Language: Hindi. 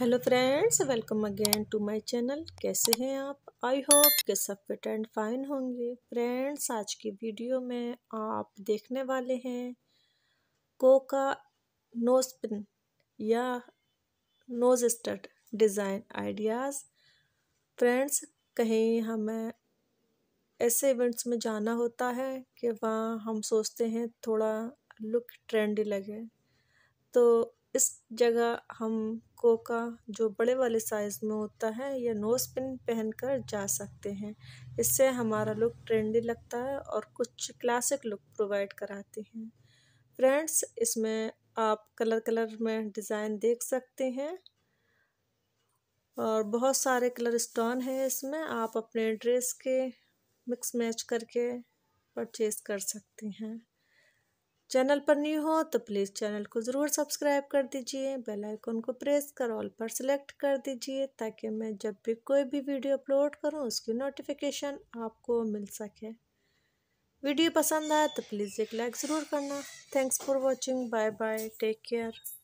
hello friends welcome again to my channel कैसे हैं आप आई होप के सब फिट एंड फाइन होंगे फ्रेंड्स आज की वीडियो में आप देखने वाले हैं कोका नोज पिन या nose stud design ideas friends कहीं हमें ऐसे इवेंट्स में जाना होता है कि वहाँ हम सोचते हैं थोड़ा लुक ट्रेंडी लगे तो इस जगह हम कोका जो बड़े वाले साइज़ में होता है या नोज़ पिन पहन कर जा सकते हैं इससे हमारा लुक ट्रेंडी लगता है और कुछ क्लासिक लुक प्रोवाइड कराते हैं फ्रेंड्स इसमें आप कलर कलर में डिज़ाइन देख सकते हैं और बहुत सारे कलर स्टोन हैं इसमें आप अपने ड्रेस के मिक्स मैच करके परचेज़ कर सकते हैं चैनल पर न्यू हो तो प्लीज़ चैनल को ज़रूर सब्सक्राइब कर दीजिए बेल आइकन को प्रेस कर ऑल पर सेलेक्ट कर दीजिए ताकि मैं जब भी कोई भी वीडियो अपलोड करूं उसकी नोटिफिकेशन आपको मिल सके वीडियो पसंद आए तो प्लीज़ एक लाइक ज़रूर करना thanks for watching bye bye take care